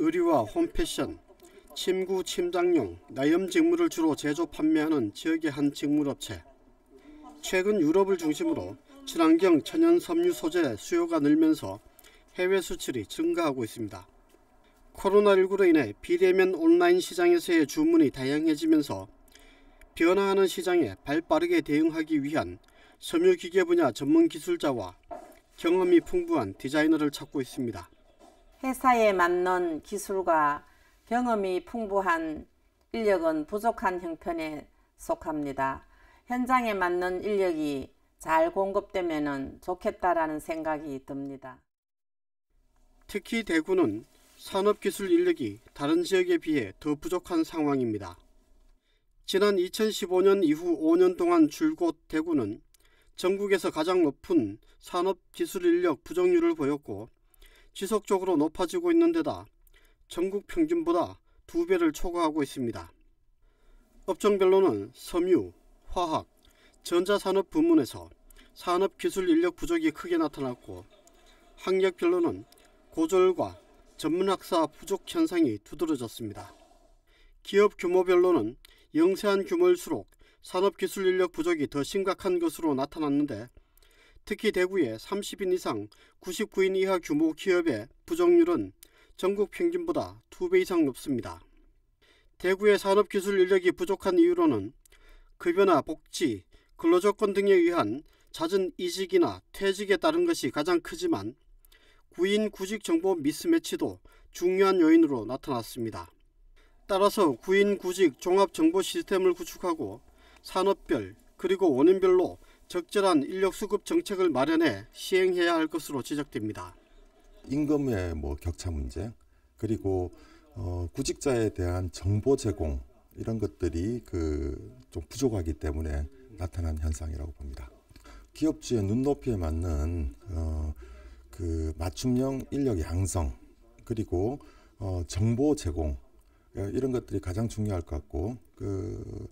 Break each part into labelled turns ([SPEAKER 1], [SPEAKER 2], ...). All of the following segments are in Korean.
[SPEAKER 1] 의류와 홈패션, 침구 침장용, 나염 직물을 주로 제조 판매하는 지역의 한 직물업체. 최근 유럽을 중심으로 친환경 천연 섬유 소재 수요가 늘면서 해외 수출이 증가하고 있습니다. 코로나19로 인해 비대면 온라인 시장에서의 주문이 다양해지면서 변화하는 시장에 발빠르게 대응하기 위한 섬유기계 분야 전문 기술자와 경험이 풍부한 디자이너를 찾고 있습니다.
[SPEAKER 2] 회사에 맞는 기술과 경험이 풍부한 인력은 부족한 형편에 속합니다. 현장에 맞는 인력이 잘 공급되면 좋겠다라는 생각이 듭니다.
[SPEAKER 1] 특히 대구는 산업기술 인력이 다른 지역에 비해 더 부족한 상황입니다. 지난 2015년 이후 5년 동안 줄곧 대구는 전국에서 가장 높은 산업기술 인력 부족률을 보였고 지속적으로 높아지고 있는 데다 전국 평균보다 두배를 초과하고 있습니다. 업종별로는 섬유, 화학, 전자산업 부문에서 산업기술 인력 부족이 크게 나타났고 학력별로는 고졸과 전문학사 부족 현상이 두드러졌습니다. 기업 규모별로는 영세한 규모일수록 산업기술 인력 부족이 더 심각한 것으로 나타났는데 특히 대구의 30인 이상 99인 이하 규모 기업의 부정률은 전국 평균보다 2배 이상 높습니다. 대구의 산업기술 인력이 부족한 이유로는 급여나 복지, 근로조건 등에 의한 잦은 이직이나 퇴직에 따른 것이 가장 크지만 구인 구직 정보 미스매치도 중요한 요인으로 나타났습니다. 따라서 구인 구직 종합 정보 시스템을 구축하고 산업별 그리고 원인별로 적절한 인력 수급 정책을 마련해 시행해야 할 것으로 지적됩니다.
[SPEAKER 3] 임금의 뭐 격차 문제 그리고 어, 구직자에 대한 정보 제공 이런 것들이 그 좀 부족하기 때문에 나타난 현상이라고 봅니다. 기업주의 눈높이에 맞는 어, 그 맞춤형 인력 양성 그리고 어, 정보 제공 어, 이런 것들이 가장 중요할 것 같고 그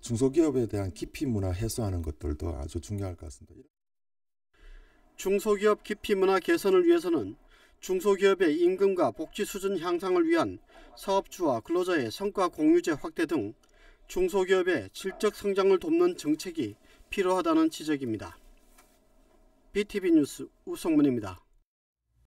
[SPEAKER 3] 중소기업에 대한 기피 문화 해소하는 것들도 아주 중요할 것 같습니다.
[SPEAKER 1] 중소기업 기피 문화 개선을 위해서는 중소기업의 임금과 복지 수준 향상을 위한 사업주와 근로자의 성과 공유제 확대 등 중소기업의 질적 성장을 돕는 정책이 필요하다는 지적입니다. BTV 뉴스 우성문입니다.